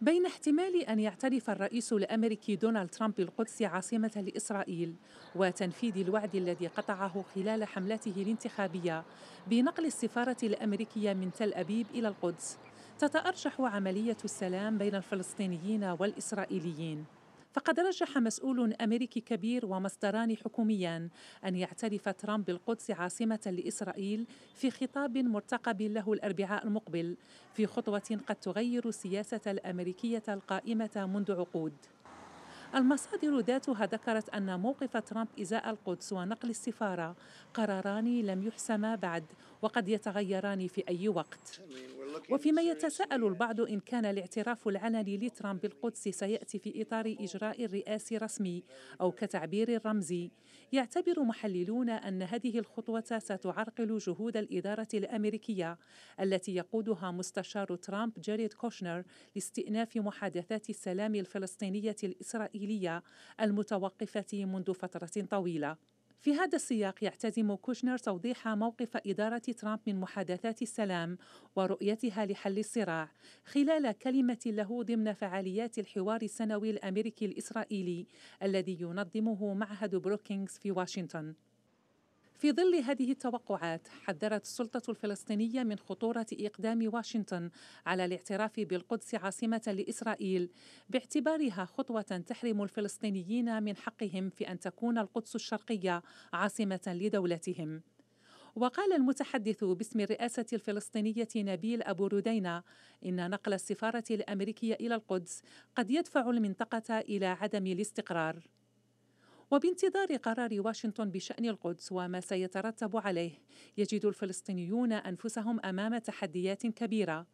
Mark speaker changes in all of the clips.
Speaker 1: بين احتمال أن يعترف الرئيس الأمريكي دونالد ترامب بالقدس عاصمة لإسرائيل وتنفيذ الوعد الذي قطعه خلال حملته الانتخابية بنقل السفارة الأمريكية من تل أبيب إلى القدس تتأرجح عملية السلام بين الفلسطينيين والإسرائيليين فقد رجح مسؤول أمريكي كبير ومصدران حكوميان أن يعترف ترامب بالقدس عاصمة لإسرائيل في خطاب مرتقب له الأربعاء المقبل في خطوة قد تغير السياسة الأمريكية القائمة منذ عقود المصادر ذاتها ذكرت أن موقف ترامب إزاء القدس ونقل السفارة قراران لم يحسما بعد وقد يتغيران في أي وقت وفيما يتساءل البعض إن كان الاعتراف العلني لترامب بالقدس سيأتي في إطار إجراء رئاسي رسمي أو كتعبير رمزي يعتبر محللون أن هذه الخطوة ستعرقل جهود الإدارة الأمريكية التي يقودها مستشار ترامب جاريد كوشنر لاستئناف محادثات السلام الفلسطينية الإسرائيلية المتوقفة منذ فترة طويلة في هذا السياق يعتزم كوشنر توضيح موقف إدارة ترامب من محادثات السلام ورؤيتها لحل الصراع خلال كلمة له ضمن فعاليات الحوار السنوي الأمريكي الإسرائيلي الذي ينظمه معهد بروكينغز في واشنطن في ظل هذه التوقعات حذرت السلطة الفلسطينية من خطورة إقدام واشنطن على الاعتراف بالقدس عاصمة لإسرائيل باعتبارها خطوة تحرم الفلسطينيين من حقهم في أن تكون القدس الشرقية عاصمة لدولتهم وقال المتحدث باسم الرئاسة الفلسطينية نبيل أبو ردينا إن نقل السفارة الأمريكية إلى القدس قد يدفع المنطقة إلى عدم الاستقرار وبانتظار قرار واشنطن بشأن القدس وما سيترتب عليه يجد الفلسطينيون أنفسهم أمام تحديات كبيرة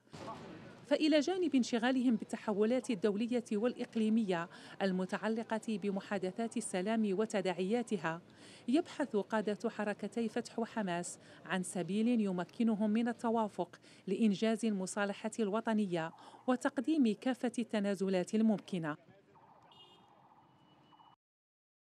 Speaker 1: فإلى جانب انشغالهم بالتحولات الدولية والإقليمية المتعلقة بمحادثات السلام وتداعياتها يبحث قادة حركتي فتح وحماس عن سبيل يمكنهم من التوافق لإنجاز المصالحة الوطنية وتقديم كافة التنازلات الممكنة